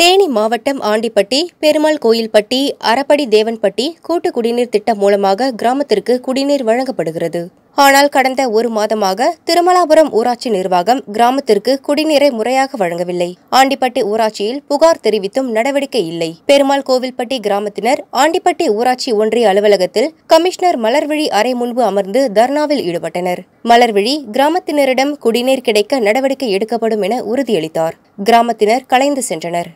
தேனி மாவட்டம் ஆண்டிப்பட்டி பெருமாள் கோயில்பட்டி அறப்படி தேவன்பட்டி கூட்டு குடிநீர் திட்டம் மூலமாக கிராமத்திற்கு குடிநீர் வழங்கப்படுகிறது ஆனால் கடந்த ஒரு மாதமாக திருமலாபுரம் ஊராட்சி நிர்வாகம் கிராமத்திற்கு குடிநீரை முறையாக வழங்கவில்லை ஆண்டிப்பட்டி ஊராட்சியில் புகார் தெரிவித்தும் நடவடிக்கை இல்லை பெருமாள் கோவில்பட்டி கிராமத்தினர் ஆண்டிப்பட்டி ஊராட்சி ஒன்றிய அலுவலகத்தில் கமிஷனர் மலர்விழி அறை முன்பு அமர்ந்து தர்ணாவில் ஈடுபட்டனர் மலர்விழி கிராமத்தினரிடம் குடிநீர் கிடைக்க நடவடிக்கை எடுக்கப்படும் என உறுதியளித்தார் கிராமத்தினர் கலைந்து சென்றனர்